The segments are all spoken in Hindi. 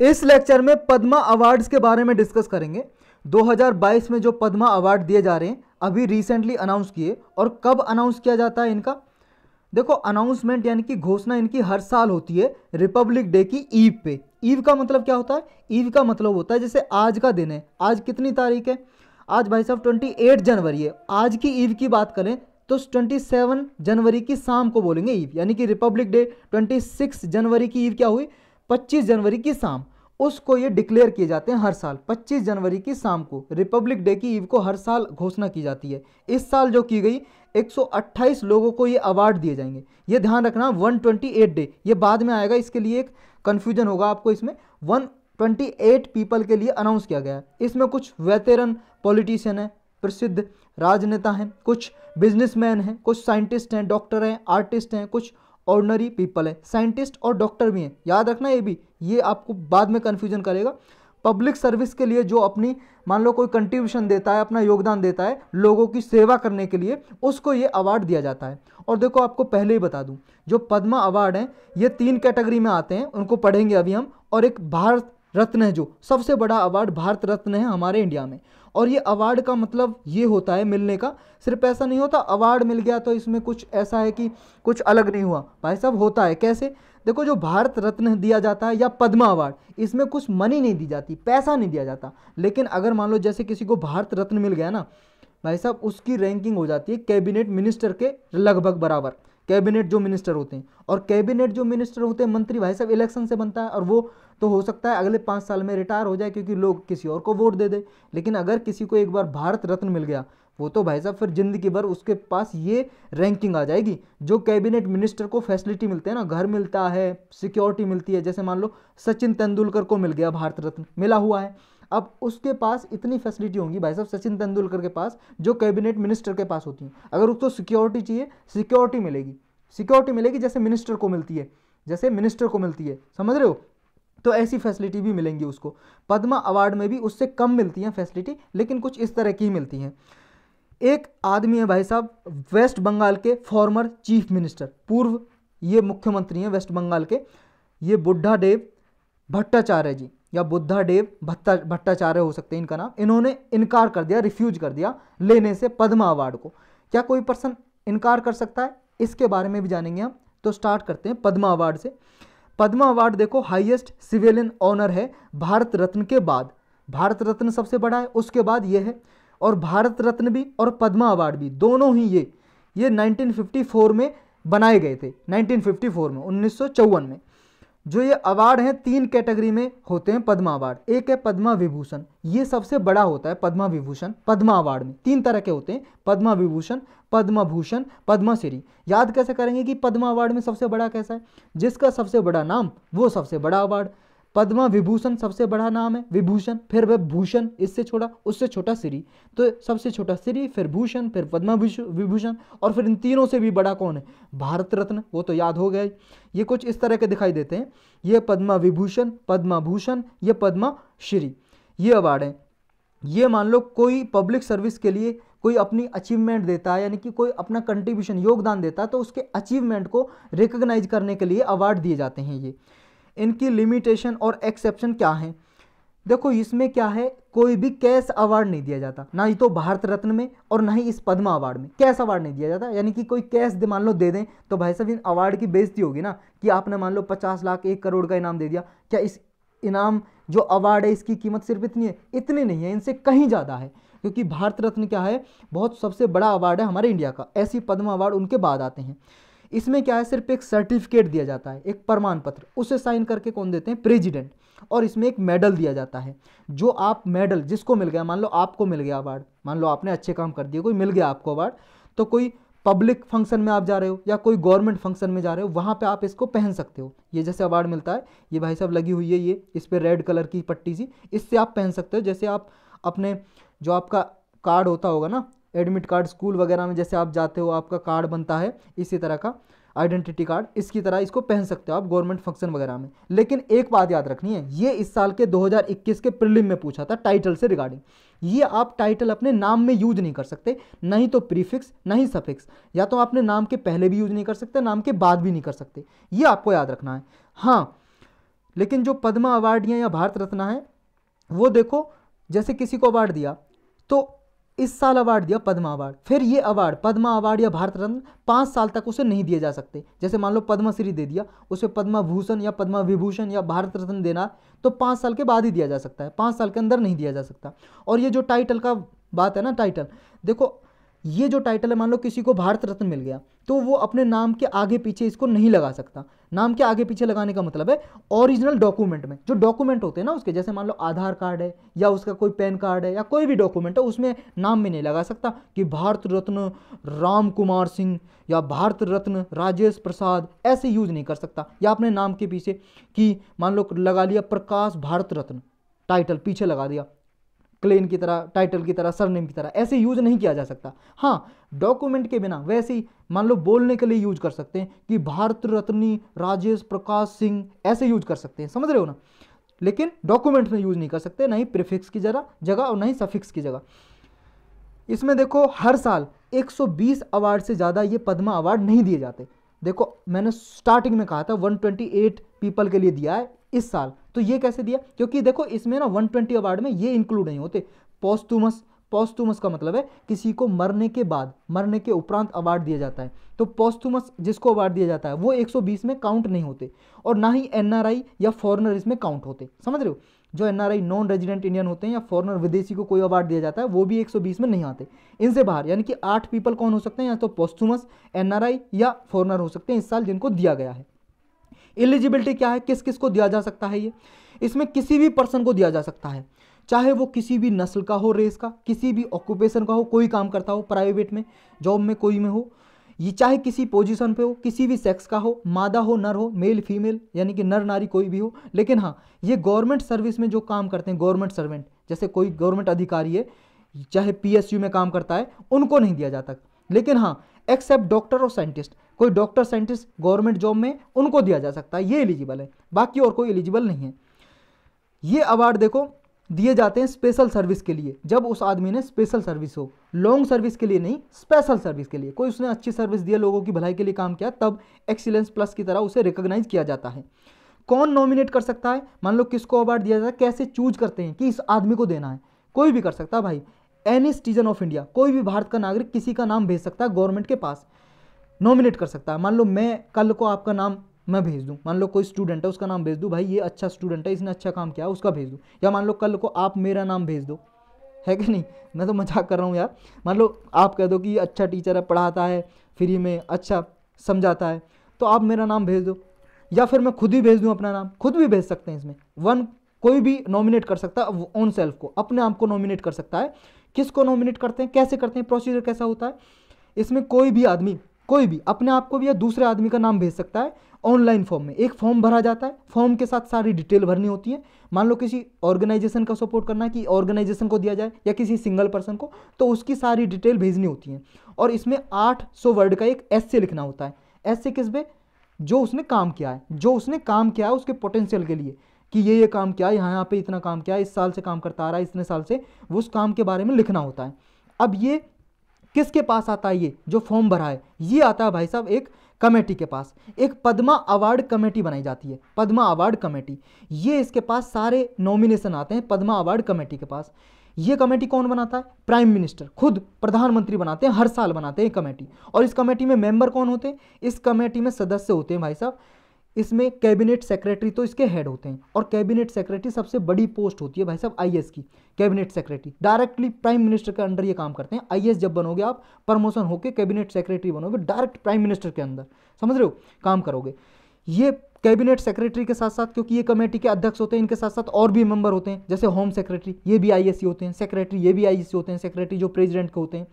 इस लेक्चर में पद्मा अवार्ड्स के बारे में डिस्कस करेंगे 2022 में जो पद्मा अवार्ड दिए जा रहे हैं अभी रिसेंटली अनाउंस किए और कब अनाउंस किया जाता है इनका देखो अनाउंसमेंट यानी कि घोषणा इनकी हर साल होती है रिपब्लिक डे की ईव पे ईव का मतलब क्या होता है ईव का मतलब होता है जैसे आज का दिन है आज कितनी तारीख है आज भाई साहब 28 जनवरी है आज की ईव की बात करें तो 27 जनवरी की शाम को बोलेंगे ईव यानी कि रिपब्लिक डे 26 जनवरी की ईव क्या हुई 25 जनवरी की शाम उसको ये डिक्लेयर किए जाते हैं हर साल 25 जनवरी की शाम को रिपब्लिक डे की ईव को हर साल घोषणा की जाती है इस साल जो की गई 128 लोगों को ये अवार्ड दिए जाएंगे ये ध्यान रखना 128 डे ये बाद में आएगा इसके लिए एक कन्फ्यूजन होगा आपको इसमें 128 पीपल के लिए अनाउंस किया गया है इसमें कुछ वेतेरन पॉलिटिशियन हैं प्रसिद्ध राजनेता हैं कुछ बिजनेसमैन हैं कुछ साइंटिस्ट हैं डॉक्टर हैं आर्टिस्ट हैं कुछ ऑर्डनरी पीपल है साइंटिस्ट और डॉक्टर भी हैं याद रखना ये भी ये आपको बाद में कन्फ्यूजन करेगा पब्लिक सर्विस के लिए जो अपनी मान लो कोई कंट्रीब्यूशन देता है अपना योगदान देता है लोगों की सेवा करने के लिए उसको ये अवार्ड दिया जाता है और देखो आपको पहले ही बता दूं जो पद्मा अवार्ड हैं ये तीन कैटेगरी में आते हैं उनको पढ़ेंगे अभी हम और एक भारत रत्न है जो सबसे बड़ा अवार्ड भारत रत्न है हमारे इंडिया में और ये अवार्ड का मतलब ये होता है मिलने का सिर्फ ऐसा नहीं होता अवार्ड मिल गया तो इसमें कुछ ऐसा है कि कुछ अलग नहीं हुआ भाई साहब होता है कैसे देखो जो भारत रत्न दिया जाता है या पद्मा अवार्ड इसमें कुछ मनी नहीं दी जाती पैसा नहीं दिया जाता लेकिन अगर मान लो जैसे किसी को भारत रत्न मिल गया ना भाई साहब उसकी रैंकिंग हो जाती है कैबिनेट मिनिस्टर के लगभग बराबर कैबिनेट जो मिनिस्टर होते हैं और कैबिनेट जो मिनिस्टर होते हैं मंत्री भाई साहब इलेक्शन से बनता है और वो तो हो सकता है अगले पाँच साल में रिटायर हो जाए क्योंकि लोग किसी और को वोट दे दें लेकिन अगर किसी को एक बार भारत रत्न मिल गया वो तो भाई साहब फिर जिंदगी भर उसके पास ये रैंकिंग आ जाएगी जो कैबिनेट मिनिस्टर को फैसिलिटी मिलते हैं ना घर मिलता है सिक्योरिटी मिलती है जैसे मान लो सचिन तेंदुलकर को मिल गया भारत रत्न मिला हुआ है अब उसके पास इतनी फैसिलिटी होंगी भाई साहब सचिन तेंदुलकर के पास जो कैबिनेट मिनिस्टर के पास होती हैं अगर उसको सिक्योरिटी चाहिए सिक्योरिटी मिलेगी सिक्योरिटी मिलेगी जैसे मिनिस्टर को मिलती है जैसे मिनिस्टर को मिलती है समझ रहे हो तो ऐसी फैसिलिटी भी मिलेंगी उसको पद्मा अवार्ड में भी उससे कम मिलती हैं फैसिलिटी लेकिन कुछ इस तरह की मिलती हैं एक आदमी है भाई साहब वेस्ट बंगाल के फॉर्मर चीफ मिनिस्टर पूर्व ये मुख्यमंत्री हैं वेस्ट बंगाल के ये बुढ़ा देव भट्टाचार्य जी या बुद्धा देव भट्टा भट्टाचार्य हो सकते हैं इनका नाम इन्होंने इनकार कर दिया रिफ्यूज कर दिया लेने से पद्मा अवार्ड को क्या कोई पर्सन इनकार कर सकता है इसके बारे में भी जानेंगे हम तो स्टार्ट करते हैं पद्मा अवार्ड से पद्मा अवार्ड देखो हाईएस्ट सिविलियन ऑनर है भारत रत्न के बाद भारत रत्न सबसे बड़ा है उसके बाद ये है और भारत रत्न भी और पद्मा अवार्ड भी दोनों ही ये ये 1954 में बनाए गए थे 1954 में उन्नीस में जो ये अवार्ड हैं तीन कैटेगरी में होते हैं पद्मा अवार्ड एक है पद्मा विभूषण ये सबसे बड़ा होता है पद्मा विभूषण पद्मा अवार्ड में तीन तरह के होते हैं पद्मा विभूषण पद्म भूषण पद्मश्री याद कैसे करेंगे कि पद्मा अवार्ड में सबसे बड़ा कैसा है जिसका सबसे बड़ा नाम वो सबसे बड़ा अवार्ड पद्मा विभूषण सबसे बड़ा नाम है विभूषण फिर वह भूषण इससे छोटा उससे छोटा श्री तो सबसे छोटा श्री फिर भूषण फिर पद्मा विभूषण और फिर इन तीनों से भी बड़ा कौन है भारत रत्न वो तो याद हो गए ये कुछ इस तरह के दिखाई देते हैं ये पद्मा विभूषण पद्मा भूषण ये पद्मा श्री ये अवार्ड हैं ये मान लो कोई पब्लिक सर्विस के लिए कोई अपनी अचीवमेंट देता है यानी कि कोई अपना कंट्रीब्यूशन योगदान देता है तो उसके अचीवमेंट को रिकग्नाइज करने के लिए अवार्ड दिए जाते हैं ये इनकी लिमिटेशन और एक्सेप्शन क्या हैं देखो इसमें क्या है कोई भी कैश अवार्ड नहीं दिया जाता ना ही तो भारत रत्न में और ना ही इस पद्मा अवार्ड में कैश अवार्ड नहीं दिया जाता यानी कि कोई कैश मान लो दे दें तो भाई साहब इन अवार्ड की बेजती होगी ना कि आपने मान लो पचास लाख एक करोड़ का इनाम दे दिया क्या इस इनाम जो अवार्ड है इसकी कीमत सिर्फ इतनी है इतनी नहीं है इनसे कहीं ज़्यादा है क्योंकि भारत रत्न क्या है बहुत सबसे बड़ा अवार्ड है हमारे इंडिया का ऐसी पद्म अवार्ड उनके बाद आते हैं इसमें क्या है सिर्फ एक सर्टिफिकेट दिया जाता है एक प्रमाण पत्र उसे साइन करके कौन देते हैं प्रेजिडेंट और इसमें एक मेडल दिया जाता है जो आप मेडल जिसको मिल गया मान लो आपको मिल गया अवार्ड मान लो आपने अच्छे काम कर दिए कोई मिल गया आपको अवार्ड तो कोई पब्लिक फंक्शन में आप जा रहे हो या कोई गवर्नमेंट फंक्शन में जा रहे हो वहाँ पे आप इसको पहन सकते हो ये जैसे अवार्ड मिलता है ये भाई साहब लगी हुई है ये इस पर रेड कलर की पट्टी सी इससे आप पहन सकते हो जैसे आप अपने जो आपका कार्ड होता होगा ना एडमिट कार्ड स्कूल वगैरह में जैसे आप जाते हो आपका कार्ड बनता है इसी तरह का आइडेंटिटी कार्ड इसकी तरह इसको पहन सकते हो आप गवर्नमेंट फंक्शन वगैरह में लेकिन एक बात याद रखनी है ये इस साल के 2021 के प्रिलिम में पूछा था टाइटल से रिगार्डिंग ये आप टाइटल अपने नाम में यूज नहीं कर सकते नहीं तो प्रीफिक्स नहीं सफिक्स या तो आपने नाम के पहले भी यूज नहीं कर सकते नाम के बाद भी नहीं कर सकते ये आपको याद रखना है हाँ लेकिन जो पद्मा अवार्ड या भारत रत्न है वो देखो जैसे किसी को अवार्ड दिया तो इस साल अवार्ड दिया पद्मा अवार्ड फिर ये अवार्ड पद्मा अवार्ड या भारत रत्न पाँच साल तक उसे नहीं दिए जा सकते जैसे मान लो पद्मश्री दे दिया उसे पद्मा भूषण या पद्मा विभूषण या भारत रत्न देना तो पाँच साल के बाद ही दिया जा सकता है पाँच साल के अंदर नहीं दिया जा सकता और ये जो टाइटल का बात है ना टाइटल देखो ये जो टाइटल है मान लो किसी को भारत रत्न मिल गया तो वो अपने नाम के आगे पीछे इसको नहीं लगा सकता नाम के आगे पीछे लगाने का मतलब है ओरिजिनल डॉक्यूमेंट में जो डॉक्यूमेंट होते हैं ना उसके जैसे मान लो आधार कार्ड है या उसका कोई पैन कार्ड है या कोई भी डॉक्यूमेंट है उसमें नाम में नहीं लगा सकता कि भारत रत्न राम कुमार सिंह या भारत रत्न राजेश प्रसाद ऐसे यूज नहीं कर सकता या अपने नाम के पीछे कि मान लो लगा लिया प्रकाश भारत रत्न टाइटल पीछे लगा दिया क्लेन की तरह टाइटल की तरह सरनेम की तरह ऐसे यूज नहीं किया जा सकता हाँ डॉक्यूमेंट के बिना वैसे ही मान लो बोलने के लिए यूज कर सकते हैं कि भारत रत्नी राजेश प्रकाश सिंह ऐसे यूज कर सकते हैं समझ रहे हो ना लेकिन डॉक्यूमेंट में यूज नहीं कर सकते ना ही प्रिफिक्स की जगह जगह और ना ही सफिक्स की जगह इसमें देखो हर साल 120 अवार्ड से ज़्यादा ये पद्मा अवार्ड नहीं दिए जाते देखो मैंने स्टार्टिंग में कहा था 128 पीपल के लिए दिया है इस साल तो ये कैसे दिया क्योंकि देखो इसमें ना वन ट्वेंटी अवार्ड में ये इंक्लूड नहीं होते पोस्टूमस पोस्टूमस का मतलब है किसी को मरने के बाद मरने के उपरांत अवार्ड दिया जाता है तो पोस्टूमस जिसको अवार्ड दिया जाता है वो 120 में काउंट नहीं होते और ना ही एनआरआई या फॉरनर इसमें काउंट होते समझ रहे हो जो एनआरआई नॉन रेजिडेंट इंडियन होते हैं या फॉरनर विदेशी को कोई अवार्ड दिया जाता है वो भी 120 में नहीं आते इनसे बाहर यानी कि आठ पीपल कौन हो सकते हैं या तो पोस्टूमस एनआरआई या फॉरनर हो सकते हैं इस साल जिनको दिया गया है एलिजिबिलिटी क्या है किस किस को दिया जा सकता है ये इसमें किसी भी पर्सन को दिया जा सकता है चाहे वो किसी भी नस्ल का हो रेस का किसी भी ऑक्यूपेशन का हो कोई काम करता हो प्राइवेट में जॉब में कोई में हो ये चाहे किसी पोजीशन पे हो किसी भी सेक्स का हो मादा हो नर हो मेल फीमेल यानी कि नर नारी कोई भी हो लेकिन हाँ ये गवर्नमेंट सर्विस में जो काम करते हैं गवर्नमेंट सर्वेंट जैसे कोई गवर्नमेंट अधिकारी है चाहे पीएसयू में काम करता है उनको नहीं दिया जाता लेकिन हाँ एक्सेप्ट डॉक्टर और साइंटिस्ट कोई डॉक्टर साइंटिस्ट गवर्नमेंट जॉब में उनको दिया जा सकता है ये एलिजिबल है बाकी और कोई एलिजिबल नहीं है ये अवार्ड देखो दिए जाते हैं स्पेशल सर्विस के लिए जब उस आदमी ने स्पेशल सर्विस हो लॉन्ग सर्विस के लिए नहीं स्पेशल सर्विस के लिए कोई उसने अच्छी सर्विस दिया लोगों की भलाई के लिए काम किया तब एक्सीलेंस प्लस की तरह उसे रिकॉग्नाइज किया जाता है कौन नॉमिनेट कर सकता है मान लो किसको अवार्ड दिया जाता है कैसे चूज करते हैं कि इस आदमी को देना है कोई भी कर सकता है भाई एनी सिटीजन ऑफ इंडिया कोई भी भारत का नागरिक किसी का नाम भेज सकता है गवर्नमेंट के पास नॉमिनेट कर सकता है मान लो मैं कल को आपका नाम मैं भेज दूँ मान लो कोई स्टूडेंट है उसका नाम भेज दूँ भाई ये अच्छा स्टूडेंट है इसने अच्छा काम किया उसका भेज दूँ या मान लो कल को आप मेरा नाम भेज दो है कि नहीं मैं तो मजाक कर रहा हूँ यार मान लो आप कह दो कि ये अच्छा टीचर है पढ़ाता है फ्री में अच्छा समझाता है तो आप मेरा नाम भेज दो या फिर मैं खुद ही भेज दूँ अपना नाम खुद भी भेज सकते हैं इसमें वन कोई भी नॉमिनेट कर सकता है ओन सेल्फ को अपने आप को नॉमिनेट कर सकता है किसको नॉमिनेट करते हैं कैसे करते हैं प्रोसीजर कैसा होता है इसमें कोई भी आदमी कोई भी अपने आप को भी या दूसरे आदमी का नाम भेज सकता है ऑनलाइन फॉर्म में एक फॉर्म भरा जाता है फॉर्म के साथ सारी डिटेल भरनी होती है मान लो किसी ऑर्गेनाइजेशन का सपोर्ट करना है कि ऑर्गेनाइजेशन को दिया जाए या किसी सिंगल पर्सन को तो उसकी सारी डिटेल भेजनी होती है और इसमें आठ सौ वर्ड का एक एस से लिखना होता है एस से किस पे जो उसने काम किया है जो उसने काम किया है उसके पोटेंशियल के लिए कि ये ये काम किया है यहाँ यहाँ पे इतना काम किया है इस साल से काम करता आ रहा है इतने साल से वो उस काम के बारे में लिखना होता है अब ये किसके पास आता है ये जो फॉर्म भरा है ये आता है भाई साहब एक कमेटी के पास एक पद्मा अवार्ड कमेटी बनाई जाती है पद्मा अवार्ड कमेटी ये इसके पास सारे नॉमिनेशन आते हैं पद्मा अवार्ड कमेटी के पास ये कमेटी कौन बनाता है प्राइम मिनिस्टर खुद प्रधानमंत्री बनाते हैं हर साल बनाते हैं कमेटी और इस कमेटी में मेंबर कौन होते हैं इस कमेटी में सदस्य होते हैं भाई साहब इसमें कैबिनेट सेक्रेटरी तो इसके हेड होते हैं और कैबिनेट सेक्रेटरी सबसे बड़ी पोस्ट होती है भाई साहब आईएएस की cabinet secretary directly prime minister के अंडर ये काम करते हैं आईएएस जब बनोगे आप प्रमोशन होकर कैबिनेट सेक्रेटरी बनोगे डायरेक्ट प्राइम मिनिस्टर के अंदर समझ रहे हो काम करोगे ये कैबिनेट सेक्रेटरी के साथ साथ क्योंकि ये कमेटी के अध्यक्ष होते हैं इनके साथ साथ और भी मेंबर होते हैं जैसे होम सेक्रेटरी ये भी आई होते हैं सेक्रेटरी ये भी आई होते हैं सेक्रेटरी जो प्रेजिडेंट के होते हैं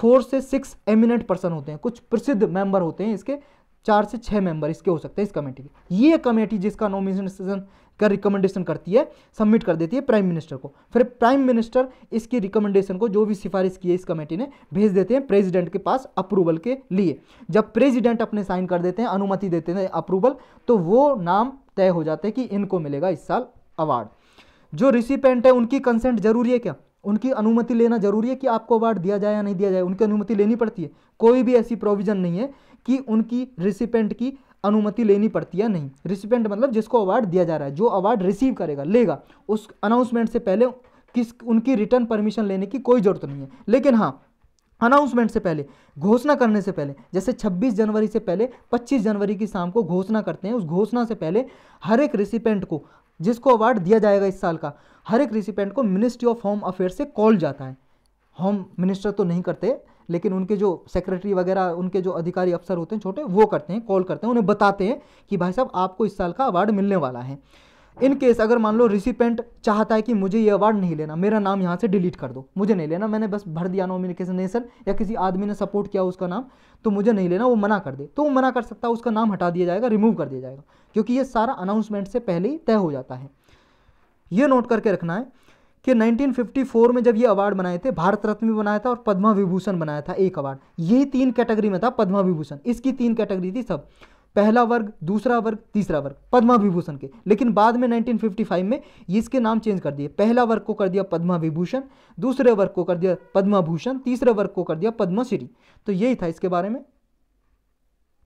फोर से सिक्स एमिनेंट पर्सन होते हैं कुछ प्रसिद्ध मेंबर होते हैं इसके चार से छः मेंबर इसके हो सकते हैं इस कमेटी के ये कमेटी जिसका नॉमिनेशन का रिकमेंडेशन करती है सबमिट कर देती है प्राइम मिनिस्टर को फिर प्राइम मिनिस्टर इसकी रिकमेंडेशन को जो भी सिफारिश की है इस कमेटी ने भेज देते हैं प्रेसिडेंट के पास अप्रूवल के लिए जब प्रेसिडेंट अपने साइन कर देते हैं अनुमति देते हैं अप्रूवल तो वो नाम तय हो जाते हैं कि इनको मिलेगा इस साल अवार्ड जो रिसिपेंट है उनकी कंसेंट जरूरी है क्या उनकी अनुमति लेना जरूरी है कि आपको अवार्ड दिया जाए या नहीं दिया जाए उनकी अनुमति लेनी पड़ती है कोई भी ऐसी प्रोविज़न नहीं है कि उनकी रिसिपेंट की अनुमति लेनी पड़ती है नहीं रिसिपेंट मतलब जिसको अवार्ड दिया जा रहा है जो अवार्ड रिसीव करेगा लेगा उस अनाउंसमेंट से पहले किस उनकी रिटर्न परमिशन लेने की कोई ज़रूरत नहीं है लेकिन हाँ अनाउंसमेंट से पहले घोषणा करने से पहले जैसे 26 जनवरी से पहले 25 जनवरी की शाम को घोषणा करते हैं उस घोषणा से पहले हर एक रिसिपेंट को जिसको अवार्ड दिया जाएगा इस साल का हर एक रिसिपेंट को मिनिस्ट्री ऑफ होम अफेयर से कॉल जाता है होम मिनिस्टर तो नहीं करते लेकिन उनके जो सेक्रेटरी वगैरह उनके जो अधिकारी अफसर होते हैं छोटे वो करते हैं कॉल करते हैं उन्हें बताते हैं कि भाई साहब आपको इस साल का अवार्ड मिलने वाला है इन केस अगर मान लो रिसिपेंट चाहता है कि मुझे ये अवार्ड नहीं लेना मेरा नाम यहाँ से डिलीट कर दो मुझे नहीं लेना मैंने बस भर दिया नॉमिनेशन या किसी आदमी ने सपोर्ट किया उसका नाम तो मुझे नहीं लेना वो मना कर दे तो वो मना कर सकता है उसका नाम हटा दिया जाएगा रिमूव कर दिया जाएगा क्योंकि ये सारा अनाउंसमेंट से पहले ही तय हो जाता है ये नोट करके रखना है कि 1954 में जब ये अवार्ड बनाए थे भारत रत्न भी बनाया था और पद्मा विभूषण बनाया था एक अवार्ड यही तीन कैटेगरी में था पद्मा विभूषण इसकी तीन कैटेगरी थी सब पहला वर्ग दूसरा वर्ग तीसरा वर्ग पद्मा विभूषण के लेकिन बाद में 1955 में इसके नाम चेंज कर दिए पहला वर्ग को कर दिया पद्मा विभूषण दूसरे वर्ग को कर दिया पद्मा भूषण तीसरे वर्ग को कर दिया पद्मश्री तो यही था इसके बारे में